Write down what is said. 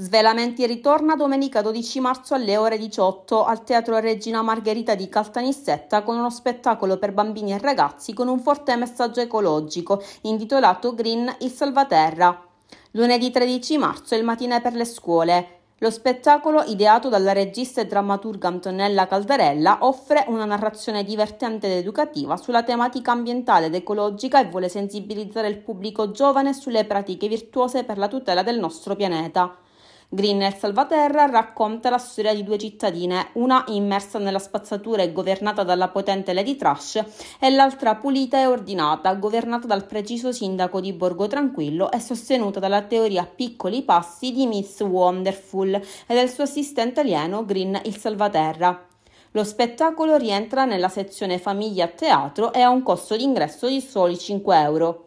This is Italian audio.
Svelamenti ritorna domenica 12 marzo alle ore 18 al Teatro Regina Margherita di Caltanissetta con uno spettacolo per bambini e ragazzi con un forte messaggio ecologico intitolato Green il Salvaterra. Lunedì 13 marzo è il mattino per le scuole. Lo spettacolo, ideato dalla regista e drammaturga Antonella Caldarella, offre una narrazione divertente ed educativa sulla tematica ambientale ed ecologica e vuole sensibilizzare il pubblico giovane sulle pratiche virtuose per la tutela del nostro pianeta. Green nel Salvaterra racconta la storia di due cittadine, una immersa nella spazzatura e governata dalla potente Lady Trash e l'altra pulita e ordinata, governata dal preciso sindaco di Borgo Tranquillo e sostenuta dalla teoria piccoli passi di Miss Wonderful e del suo assistente alieno Green il Salvaterra. Lo spettacolo rientra nella sezione famiglia a teatro e ha un costo d'ingresso di soli 5 euro.